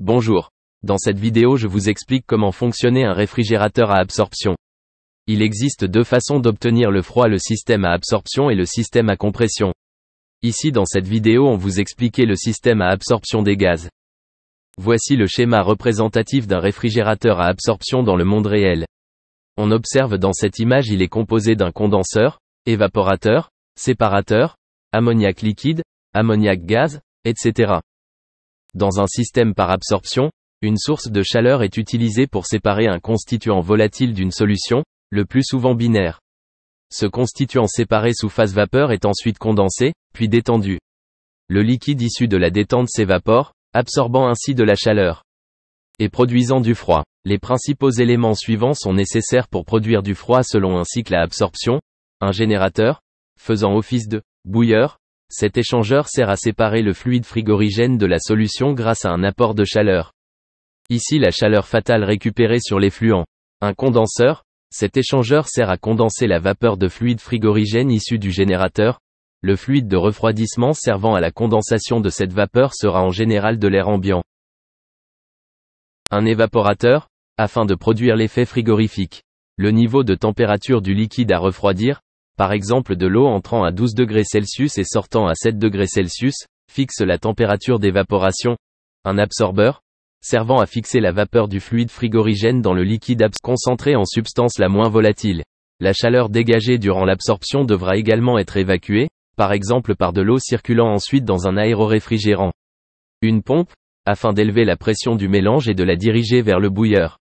Bonjour. Dans cette vidéo je vous explique comment fonctionner un réfrigérateur à absorption. Il existe deux façons d'obtenir le froid, le système à absorption et le système à compression. Ici dans cette vidéo on vous expliquait le système à absorption des gaz. Voici le schéma représentatif d'un réfrigérateur à absorption dans le monde réel. On observe dans cette image il est composé d'un condenseur, évaporateur, séparateur, ammoniac liquide, ammoniac gaz, etc. Dans un système par absorption, une source de chaleur est utilisée pour séparer un constituant volatile d'une solution, le plus souvent binaire. Ce constituant séparé sous phase vapeur est ensuite condensé, puis détendu. Le liquide issu de la détente s'évapore, absorbant ainsi de la chaleur et produisant du froid. Les principaux éléments suivants sont nécessaires pour produire du froid selon un cycle à absorption, un générateur, faisant office de bouilleur, cet échangeur sert à séparer le fluide frigorigène de la solution grâce à un apport de chaleur. Ici la chaleur fatale récupérée sur l'effluent. Un condenseur, cet échangeur sert à condenser la vapeur de fluide frigorigène issue du générateur. Le fluide de refroidissement servant à la condensation de cette vapeur sera en général de l'air ambiant. Un évaporateur, afin de produire l'effet frigorifique. Le niveau de température du liquide à refroidir, par exemple de l'eau entrant à 12 degrés et sortant à 7 degrés Celsius, fixe la température d'évaporation. Un absorbeur, servant à fixer la vapeur du fluide frigorigène dans le liquide abs concentré en substance la moins volatile. La chaleur dégagée durant l'absorption devra également être évacuée, par exemple par de l'eau circulant ensuite dans un aéroréfrigérant. Une pompe, afin d'élever la pression du mélange et de la diriger vers le bouilleur.